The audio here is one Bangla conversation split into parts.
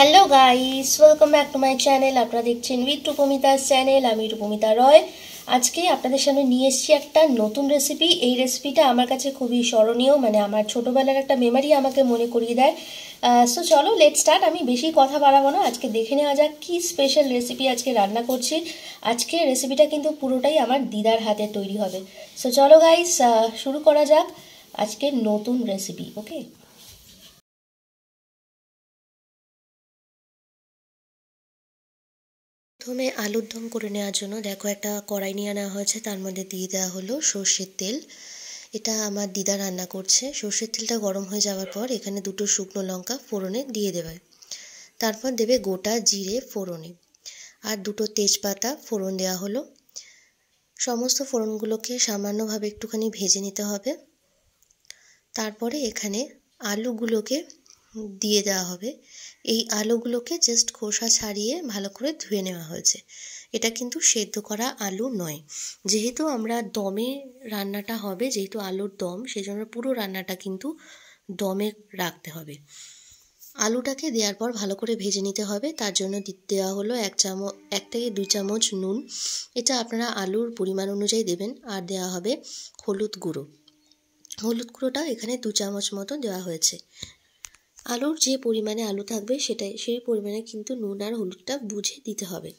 hello guys welcome back to my channel আপনারা দেখছেন উইথ রূপমিতার চ্যানেল আমি রূপমিতা রয় আজকে আপনাদের সামনে নিয়ে এসেছি একটা নতুন রেসিপি এই রেসিপিটা আমার কাছে খুবই স্মরণীয় মানে আমার ছোটোবেলার একটা মেমারি আমাকে মনে করিয়ে দেয় সো চলো লেট স্টার্ট আমি বেশি কথা বাড়াবো না আজকে দেখে নেওয়া যাক কী স্পেশাল রেসিপি আজকে রান্না করছি আজকে রেসিপিটা কিন্তু পুরোটাই আমার দিদার হাতে তৈরি হবে সো চলো গাইস শুরু করা যাক আজকে নতুন রেসিপি ওকে প্রথমে আলুর দম করে নেওয়ার জন্য দেখো একটা কড়াই নিয়ে আনা হয়েছে তার মধ্যে দিয়ে দেওয়া হলো সর্ষের তেল এটা আমার দিদা রান্না করছে সর্ষের তেলটা গরম হয়ে যাওয়ার পর এখানে দুটো শুকনো লঙ্কা ফোড়নে দিয়ে দেবে তারপর দেবে গোটা জিরে ফোড়নে আর দুটো তেজপাতা ফোড়ন দেওয়া হলো সমস্ত ফোড়নগুলোকে সামান্যভাবে একটুখানি ভেজে নিতে হবে তারপরে এখানে আলুগুলোকে দিয়ে দেওয়া হবে এই আলুগুলোকে জাস্ট খোসা ছাড়িয়ে ভালো করে ধুয়ে নেওয়া হয়েছে এটা কিন্তু সেদ্ধ করা আলু নয় যেহেতু আমরা দমে রান্নাটা হবে যেহেতু আলুর দম সেই জন্য পুরো রান্নাটা কিন্তু দমে রাখতে হবে আলুটাকে দেওয়ার পর ভালো করে ভেজে নিতে হবে তার জন্য দেওয়া হলো এক চামচ এক থেকে দুই চামচ নুন এটা আপনারা আলুর পরিমাণ অনুযায়ী দেবেন আর দেওয়া হবে হলুদ গুঁড়ো হলুদ গুঁড়োটা এখানে দু চামচ মতো দেওয়া হয়েছে আলুর যে পরিমাণে আলু থাকবে সেটাই সেই পরিমাণে কিন্তু নুন আর হলুদটা বুঝে দিতে হবে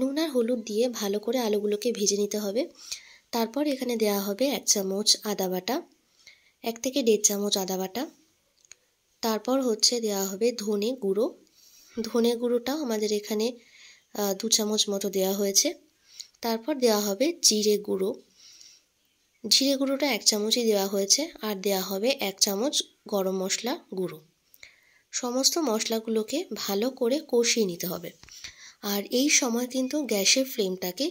নুন আর হলুদ দিয়ে ভালো করে আলুগুলোকে ভেজে নিতে হবে তারপর এখানে দেয়া হবে এক চামচ আদা বাটা এক থেকে দেড় চামচ আদা বাটা তারপর হচ্ছে দেওয়া হবে ধনে গুঁড়ো ধনে গুঁড়োটাও আমাদের এখানে দু চামচ মতো দেওয়া হয়েছে তারপর দেওয়া হবে জিরে গুঁড়ো জিরে গুঁড়োটা এক চামচই দেওয়া হয়েছে আর দেওয়া হবে এক চামচ গরম মশলা গুঁড়ো সমস্ত মশলাগুলোকে ভালো করে কষিয়ে নিতে হবে আর এই সময় কিন্তু গ্যাসের ফ্লেমটাকে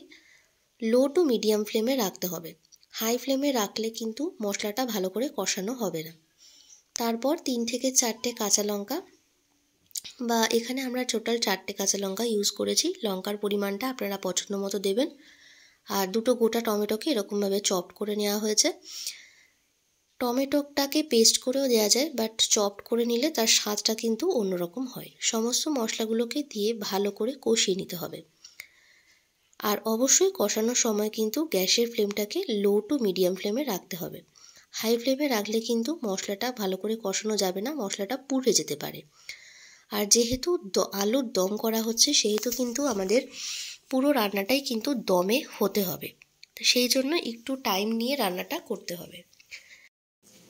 লো টু মিডিয়াম ফ্লেমে রাখতে হবে হাই ফ্লেমে রাখলে কিন্তু মশলাটা ভালো করে কষানো হবে না তারপর তিন থেকে চারটে কাঁচা লঙ্কা বা এখানে আমরা টোটাল চারটে কাঁচা লঙ্কা ইউজ করেছি লঙ্কার পরিমাণটা আপনারা পছন্দ মতো দেবেন আর দুটো গোটা টমেটোকে এরকমভাবে চপ করে নেওয়া হয়েছে টমেটোটাকে পেস্ট করেও দেওয়া যায় বাট চপড করে নিলে তার স্বাদটা কিন্তু অন্যরকম হয় সমস্ত মশলাগুলোকে দিয়ে ভালো করে কষিয়ে নিতে হবে আর অবশ্যই কষানোর সময় কিন্তু গ্যাসের ফ্লেমটাকে লো টু মিডিয়াম ফ্লেমে রাখতে হবে হাই ফ্লেমে রাখলে কিন্তু মশলাটা ভালো করে কষানো যাবে না মশলাটা পুড়ে যেতে পারে আর যেহেতু আলুর দম করা হচ্ছে সেহেতু কিন্তু আমাদের পুরো রান্নাটাই কিন্তু দমে হতে হবে তো সেই জন্য একটু টাইম নিয়ে রান্নাটা করতে হবে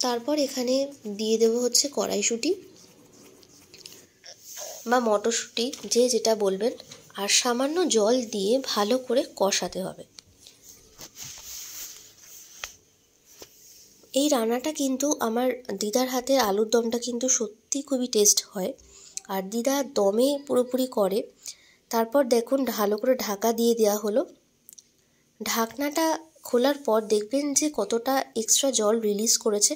তারপর এখানে দিয়ে দেবো হচ্ছে কড়াইশুঁটি বা মটরশুঁটি যে যেটা বলবেন আর সামান্য জল দিয়ে ভালো করে কষাতে হবে এই রান্নাটা কিন্তু আমার দিদার হাতে আলুর দমটা কিন্তু সত্যি খুবই টেস্ট হয় আর দিদা দমে পুরোপুরি করে তারপর দেখুন ভালো করে ঢাকা দিয়ে দেওয়া হলো ঢাকনাটা খোলার পর দেখবেন যে কতটা এক্সট্রা জল রিলিজ করেছে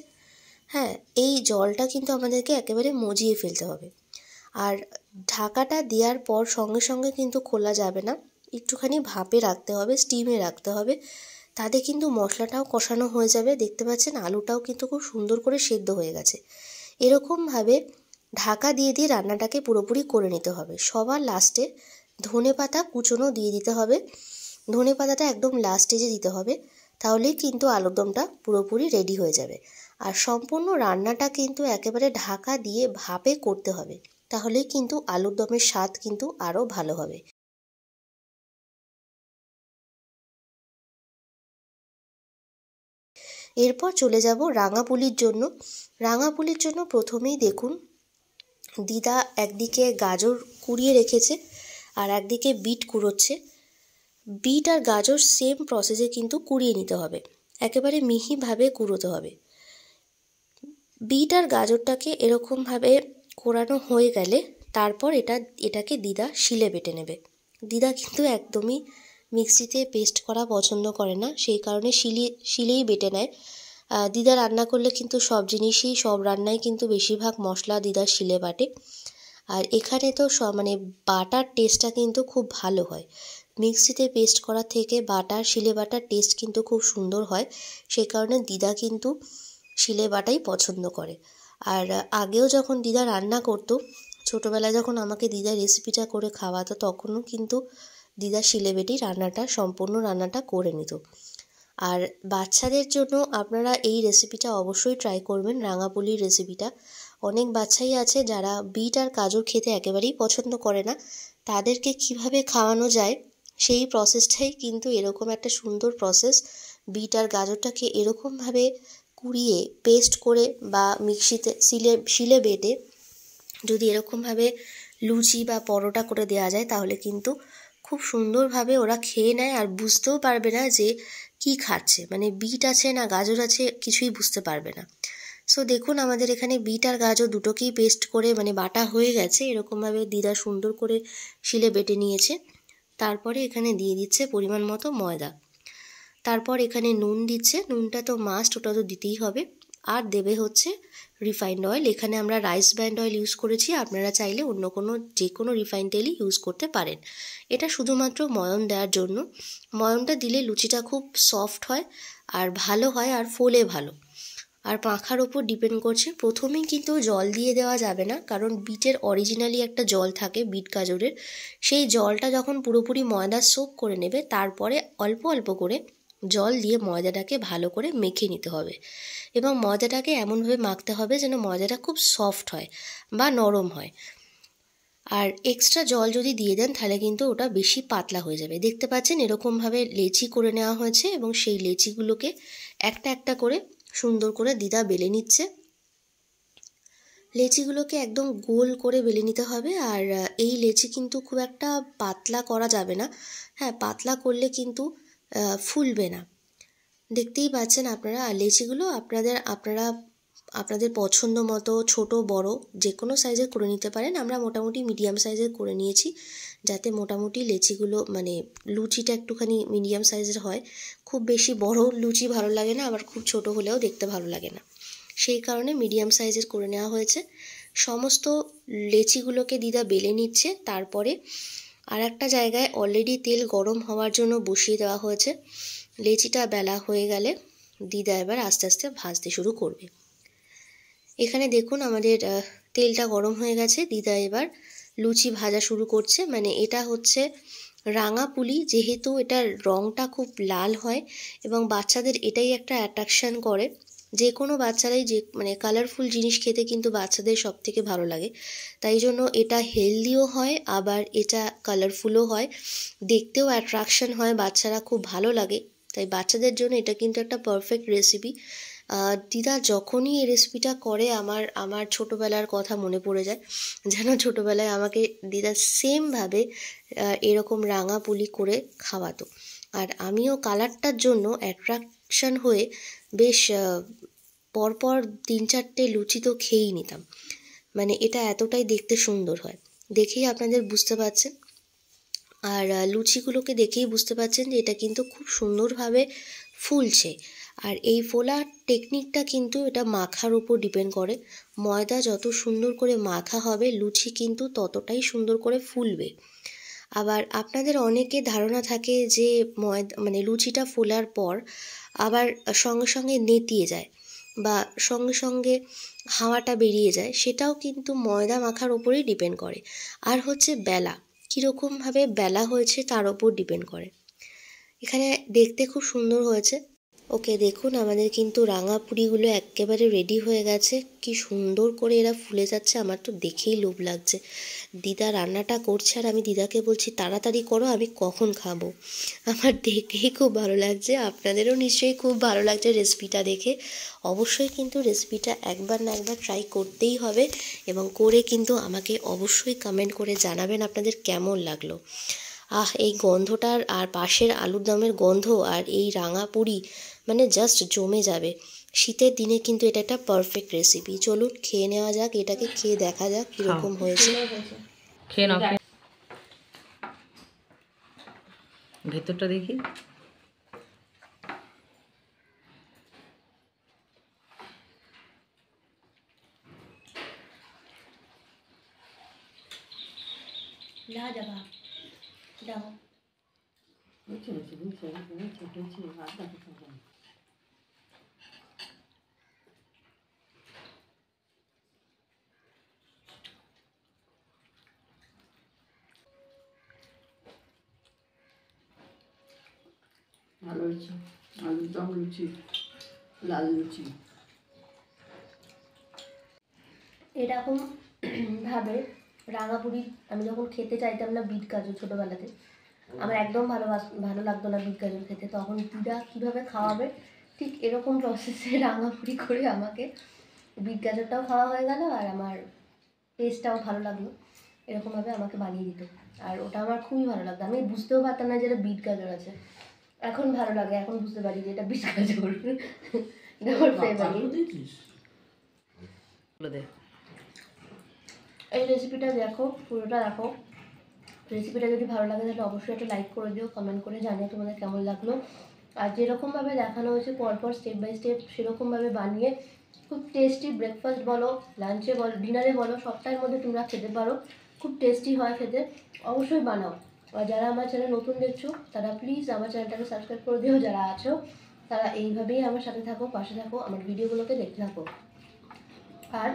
হ্যাঁ এই জলটা কিন্তু আমাদেরকে একেবারে মজিয়ে ফেলতে হবে আর ঢাকাটা দেওয়ার পর সঙ্গে সঙ্গে কিন্তু খোলা যাবে না একটুখানি ভাপে রাখতে হবে স্টিমে রাখতে হবে তাতে কিন্তু মশলাটাও কষানো হয়ে যাবে দেখতে পাচ্ছেন আলুটাও কিন্তু খুব সুন্দর করে সেদ্ধ হয়ে গেছে এরকমভাবে ঢাকা দিয়ে দিয়ে রান্নাটাকে পুরোপুরি করে নিতে হবে সবার লাস্টে ধনে পাতা কুচনো দিয়ে দিতে হবে ধনে পাতাটা একদম লাস্টে যে দিতে হবে তাহলেই কিন্তু আলুর দমটা পুরোপুরি রেডি হয়ে যাবে আর সম্পূর্ণ রান্নাটা কিন্তু একেবারে ঢাকা দিয়ে ভাপে করতে হবে তাহলেই কিন্তু আলুর দমের স্বাদ কিন্তু আরও ভালো হবে এরপর চলে যাব রাঙাপুলির জন্য রাঙাপুলির জন্য প্রথমেই দেখুন দিদা একদিকে গাজর কুড়িয়ে রেখেছে আর একদিকে বিট কুড়োচ্ছে বিট আর গাজর সেম প্রসেসে কিন্তু কুড়িয়ে নিতে হবে একেবারে মিহিভাবে কুড়োতে হবে বিট আর গাজরটাকে এরকমভাবে কোরানো হয়ে গেলে তারপর এটা এটাকে দিদা শিলে বেটে নেবে দিদা কিন্তু একদমই মিক্সিতে পেস্ট করা পছন্দ করে না সেই কারণে শিলি শিলেই বেটে নেয় দিদা রান্না করলে কিন্তু সব জিনিসই সব রান্নায় কিন্তু বেশিরভাগ মশলা দিদা শিলে বাটে আর এখানে তো মানে বাটার টেস্টটা কিন্তু খুব ভালো হয় মিক্সিতে পেস্ট করা থেকে বাটার শিলে বাটার টেস্ট কিন্তু খুব সুন্দর হয় সেই কারণে দিদা কিন্তু শিলে বাটাই পছন্দ করে আর আগেও যখন দিদা রান্না করতো ছোটোবেলায় যখন আমাকে দিদা রেসিপিটা করে খাওয়াতো তখনও কিন্তু দিদা শিলে বেটেই রান্নাটা সম্পূর্ণ রান্নাটা করে নিত আর বাচ্চাদের জন্য আপনারা এই রেসিপিটা অবশ্যই ট্রাই করবেন রাঙাপুলির রেসিপিটা অনেক বাচ্চাই আছে যারা বিট আর কাজুর খেতে একেবারেই পছন্দ করে না তাদেরকে কিভাবে খাওয়ানো যায় সেই প্রসেসটাই কিন্তু এরকম একটা সুন্দর প্রসেস বিট আর গাজরটাকে এরকমভাবে কুড়িয়ে পেস্ট করে বা মিক্সিতে শিলে শিলে বেটে যদি এরকমভাবে লুচি বা পরোটা করে দেওয়া যায় তাহলে কিন্তু খুব সুন্দরভাবে ওরা খেয়ে নেয় আর বুঝতেও পারবে না যে কি খাচ্ছে মানে বিট আছে না গাজর আছে কিছুই বুঝতে পারবে না সো দেখুন আমাদের এখানে বিট আর গাজর দুটোকেই পেস্ট করে মানে বাটা হয়ে গেছে এরকমভাবে দিদা সুন্দর করে শিলে বেটে নিয়েছে তারপরে এখানে দিয়ে দিচ্ছে পরিমাণ মতো ময়দা তারপর এখানে নুন দিচ্ছে নুনটা তো মাস্ট ওটা তো দিতেই হবে আর দেবে হচ্ছে রিফাইন্ড অয়েল এখানে আমরা রাইস ব্র্যান্ড অয়েল ইউজ করেছি আপনারা চাইলে অন্য কোনো যে কোনো রিফাইন্ড তেলই ইউজ করতে পারেন এটা শুধুমাত্র ময়ন দেওয়ার জন্য ময়নটা দিলে লুচিটা খুব সফট হয় আর ভালো হয় আর ফোলে ভালো আর পাখার ওপর ডিপেন্ড করছে প্রথমেই কিন্তু জল দিয়ে দেওয়া যাবে না কারণ বিটের অরিজিনালি একটা জল থাকে বিট গাজরের সেই জলটা যখন পুরোপুরি ময়দা সোপ করে নেবে তারপরে অল্প অল্প করে জল দিয়ে ময়দাটাকে ভালো করে মেখে নিতে হবে এবং ময়দাটাকে এমনভাবে মাখতে হবে যেন ময়দাটা খুব সফট হয় বা নরম হয় আর এক্সট্রা জল যদি দিয়ে দেন তাহলে কিন্তু ওটা বেশি পাতলা হয়ে যাবে দেখতে পাচ্ছেন এরকমভাবে লেচি করে নেওয়া হয়েছে এবং সেই লেচিগুলোকে একটা একটা করে সুন্দর করে দিদা বেলে নিচ্ছে লেচিগুলোকে একদম গোল করে বেলে নিতে হবে আর এই লেচি কিন্তু খুব একটা পাতলা করা যাবে না হ্যাঁ পাতলা করলে কিন্তু ফুলবে না দেখতেই পাচ্ছেন আপনারা লেচিগুলো আপনাদের আপনারা আপনাদের পছন্দ মতো ছোট বড় যে কোনো সাইজে করে নিতে পারেন আমরা মোটামুটি মিডিয়াম সাইজের করে নিয়েছি যাতে মোটামুটি লেচিগুলো মানে লুচিটা একটুখানি মিডিয়াম সাইজের হয় খুব বেশি বড় লুচি ভালো লাগে না আবার খুব ছোট হলেও দেখতে ভালো লাগে না সেই কারণে মিডিয়াম সাইজের করে নেওয়া হয়েছে সমস্ত লেচিগুলোকে দিদা বেলে নিচ্ছে তারপরে আর একটা জায়গায় অলরেডি তেল গরম হওয়ার জন্য বসিয়ে দেওয়া হয়েছে লেচিটা বেলা হয়ে গেলে দিদা এবার আস্তে আস্তে ভাজতে শুরু করবে এখানে দেখুন আমাদের তেলটা গরম হয়ে গেছে দিদা এবার লুচি ভাজা শুরু করছে মানে এটা হচ্ছে রাঙা পুলি যেহেতু এটার রঙটা খুব লাল হয় এবং বাচ্চাদের এটাই একটা অ্যাট্রাকশান করে যে কোনো বাচ্চারাই যে মানে কালারফুল জিনিস খেতে কিন্তু বাচ্চাদের সব থেকে ভালো লাগে তাই জন্য এটা হেলদিও হয় আবার এটা কালারফুলও হয় দেখতেও অ্যাট্রাকশন হয় বাচ্চারা খুব ভালো লাগে তাই বাচ্চাদের জন্য এটা কিন্তু একটা পারফেক্ট রেসিপি দিদা যখনই এই রেসিপিটা করে আমার আমার ছোটোবেলার কথা মনে পড়ে যায় যেন ছোটোবেলায় আমাকে দিদা সেমভাবে এরকম রাঙা পুলি করে খাওয়াতো আর আমিও কালারটার জন্য অ্যাট্রাকশন হয়ে বেশ পরপর তিন চারটে লুচি তো খেয়েই নিতাম মানে এটা এতটাই দেখতে সুন্দর হয় দেখেই আপনাদের বুঝতে পারছেন আর লুচিগুলোকে দেখেই বুঝতে পারছেন যে এটা কিন্তু খুব সুন্দরভাবে ফুলছে আর এই ফোলা টেকনিকটা কিন্তু এটা মাখার উপর ডিপেন্ড করে ময়দা যত সুন্দর করে মাখা হবে লুচি কিন্তু ততটাই সুন্দর করে ফুলবে আবার আপনাদের অনেকের ধারণা থাকে যে ময়দা মানে লুচিটা ফোলার পর আবার সঙ্গে সঙ্গে নেতিয়ে যায় বা সঙ্গে সঙ্গে হাওয়াটা বেরিয়ে যায় সেটাও কিন্তু ময়দা মাখার ওপরেই ডিপেন্ড করে আর হচ্ছে বেলা কীরকমভাবে বেলা হয়েছে তার ওপর ডিপেন্ড করে এখানে দেখতে খুব সুন্দর হয়েছে ওকে দেখুন আমাদের কিন্তু রাঙা পুরিগুলো একেবারে রেডি হয়ে গেছে কি সুন্দর করে এরা ফুলে যাচ্ছে আমার তো দেখেই লোভ লাগছে দিদা রান্নাটা করছে আর আমি দিদাকে বলছি তাড়াতাড়ি করো আমি কখন খাবো আমার দেখেই খুব ভালো লাগছে আপনাদেরও নিশ্চয়ই খুব ভালো লাগছে রেসিপিটা দেখে অবশ্যই কিন্তু রেসিপিটা একবার না একবার ট্রাই করতেই হবে এবং করে কিন্তু আমাকে অবশ্যই কমেন্ট করে জানাবেন আপনাদের কেমন লাগলো আহ এই গন্ধটার আর পাশের আলুর দমের গন্ধ আর এই রাঙা পুরি মানে জাস্ট জমে যাবে শীতের দিনে কিন্তু এটা একটা পারফেক্ট রেসিপি চলুন খেয়ে নেওয়া যাক এটাকে খেয়ে দেখা যাক কীরকম হয়েছে খেয়ে নাও ভেতরটা দেখি না যাবা দাও নিচে নিচে ভালো হয়েছে আলুর দম লুচি লাল লুচি এরকম ভাবে রাঙাপুরি আমি যখন খেতে চাইতাম না বিট গাজর ছোটোবেলাতে আমার একদম ভালোবাস ভালো লাগতো না বিট গাজর খেতে তখন দিদা কীভাবে খাওয়াবে ঠিক এরকম প্রসেসে রাঙাপুরি করে আমাকে বিট গাজরটাও খাওয়া হয়ে গেল আর আমার টেস্টটাও ভালো লাগলো এরকমভাবে আমাকে বানিয়ে দিত আর ওটা আমার খুবই ভালো লাগতো আমি বুঝতেও পারতাম না যে এটা বিট গাজর আছে এখন ভালো লাগে এখন বুঝতে পারি যে এটা বিট গাজর আমার ফেভারিট এই রেসিপিটা দেখো পুরোটা দেখো রেসিপিটা যদি ভালো লাগে তাহলে অবশ্যই একটা লাইক করে দিও কমেন্ট করে জানিও তোমাদের কেমন লাগলো আর যেরকমভাবে দেখানো হয়েছে পরপর স্টেপ বাই স্টেপ সেরকমভাবে বানিয়ে খুব টেস্টি ব্রেকফাস্ট বলো লাঞ্চে বলো ডিনারে বলো সবটার মধ্যে তোমরা খেতে পারো খুব টেস্টি হয় খেতে অবশ্যই বানাও আর যারা আমার চ্যানেল নতুন দেখছো তারা প্লিজ আমার চ্যানেলটাকে সাবস্ক্রাইব করে দিও যারা আছো তারা এইভাবেই আমার সাথে থাকো পাশে থাকো আমার ভিডিওগুলোকে দেখতে থাকো আর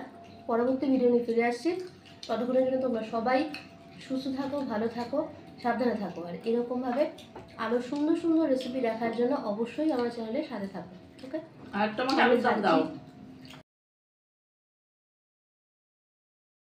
পরবর্তী ভিডিও নিয়ে ফিরে আসছি ততক্ষণের জন্য তোমরা সবাই সুস্থ থাকো ভালো থাকো সাবধানে থাকো আর এরকমভাবে আরও সুন্দর সুন্দর রেসিপি দেখার জন্য অবশ্যই আমার চ্যানেলের সাথে থাকো ওকে আর তোমাকে আমি দাও